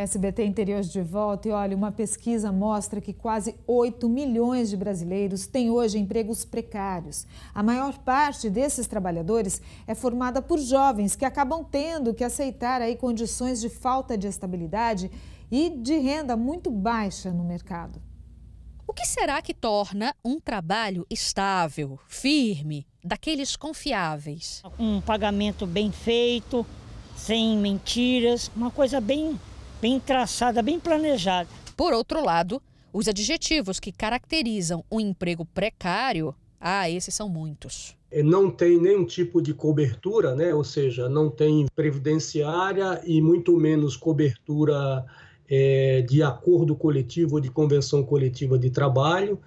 SBT Interior de volta e olha, uma pesquisa mostra que quase 8 milhões de brasileiros têm hoje empregos precários. A maior parte desses trabalhadores é formada por jovens que acabam tendo que aceitar aí condições de falta de estabilidade e de renda muito baixa no mercado. O que será que torna um trabalho estável, firme, daqueles confiáveis? Um pagamento bem feito, sem mentiras, uma coisa bem bem traçada, bem planejada. Por outro lado, os adjetivos que caracterizam um emprego precário, ah, esses são muitos. É, não tem nenhum tipo de cobertura, né? ou seja, não tem previdenciária e muito menos cobertura é, de acordo coletivo ou de convenção coletiva de trabalho.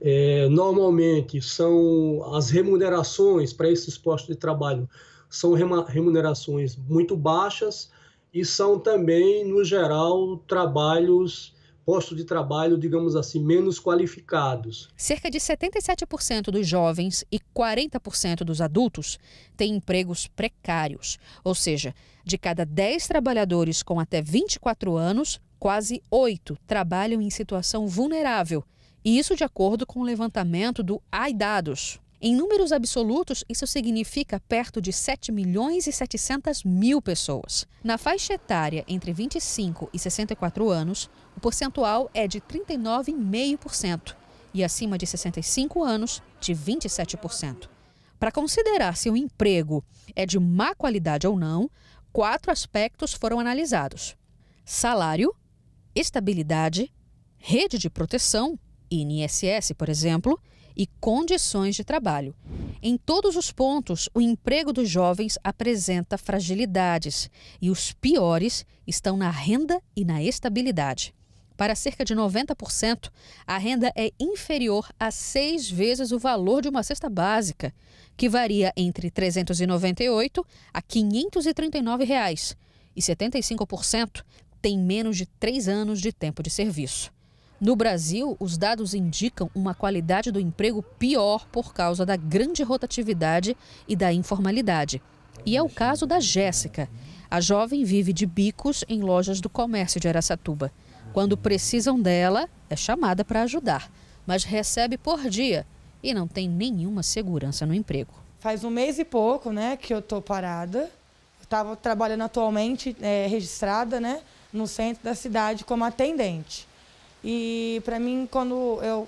É, normalmente são as remunerações para esses postos de trabalho são remunerações muito baixas, e são também, no geral, trabalhos postos de trabalho, digamos assim, menos qualificados. Cerca de 77% dos jovens e 40% dos adultos têm empregos precários, ou seja, de cada 10 trabalhadores com até 24 anos, quase 8 trabalham em situação vulnerável. E isso de acordo com o levantamento do AIDADOS, em números absolutos, isso significa perto de 7 milhões e 700 mil pessoas. Na faixa etária entre 25 e 64 anos, o percentual é de 39,5% e acima de 65 anos, de 27%. Para considerar se o emprego é de má qualidade ou não, quatro aspectos foram analisados: salário, estabilidade, rede de proteção INSS, por exemplo, e condições de trabalho. Em todos os pontos, o emprego dos jovens apresenta fragilidades e os piores estão na renda e na estabilidade. Para cerca de 90%, a renda é inferior a seis vezes o valor de uma cesta básica, que varia entre 398 a 539 reais, e 75% tem menos de três anos de tempo de serviço. No Brasil, os dados indicam uma qualidade do emprego pior por causa da grande rotatividade e da informalidade. E é o caso da Jéssica. A jovem vive de bicos em lojas do comércio de Aracatuba. Quando precisam dela, é chamada para ajudar, mas recebe por dia e não tem nenhuma segurança no emprego. Faz um mês e pouco, né, que eu tô parada. Estava trabalhando atualmente é, registrada, né, no centro da cidade como atendente. E para mim, quando eu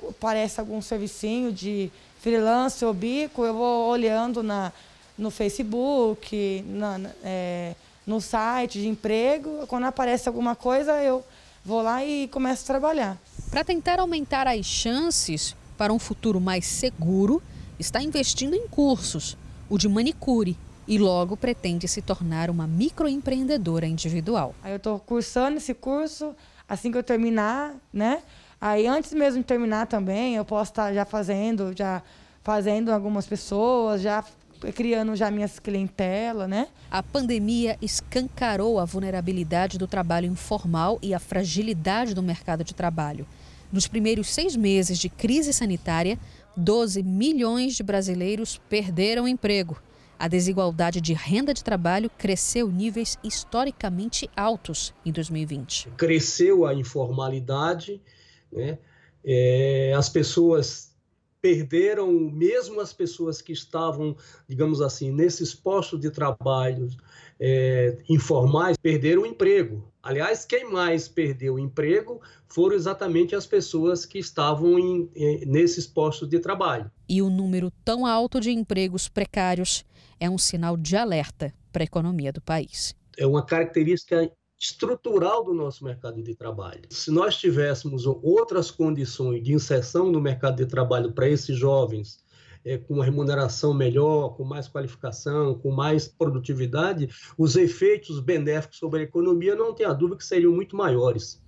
algum servicinho de freelance ou bico, eu vou olhando na, no Facebook, na, é, no site de emprego. Quando aparece alguma coisa, eu vou lá e começo a trabalhar. Para tentar aumentar as chances para um futuro mais seguro, está investindo em cursos, o de manicure, e logo pretende se tornar uma microempreendedora individual. Aí eu estou cursando esse curso, assim que eu terminar, né? Aí antes mesmo de terminar também, eu posso estar já fazendo, já fazendo algumas pessoas, já criando já minhas clientela, né? A pandemia escancarou a vulnerabilidade do trabalho informal e a fragilidade do mercado de trabalho. Nos primeiros seis meses de crise sanitária, 12 milhões de brasileiros perderam emprego. A desigualdade de renda de trabalho cresceu níveis historicamente altos em 2020. Cresceu a informalidade, né? É, as pessoas perderam mesmo as pessoas que estavam, digamos assim, nesses postos de trabalho é, informais, perderam o emprego. Aliás, quem mais perdeu o emprego foram exatamente as pessoas que estavam em, em, nesses postos de trabalho. E o número tão alto de empregos precários é um sinal de alerta para a economia do país. É uma característica estrutural do nosso mercado de trabalho. Se nós tivéssemos outras condições de inserção no mercado de trabalho para esses jovens, é, com uma remuneração melhor, com mais qualificação, com mais produtividade, os efeitos benéficos sobre a economia, não tenha dúvida que seriam muito maiores.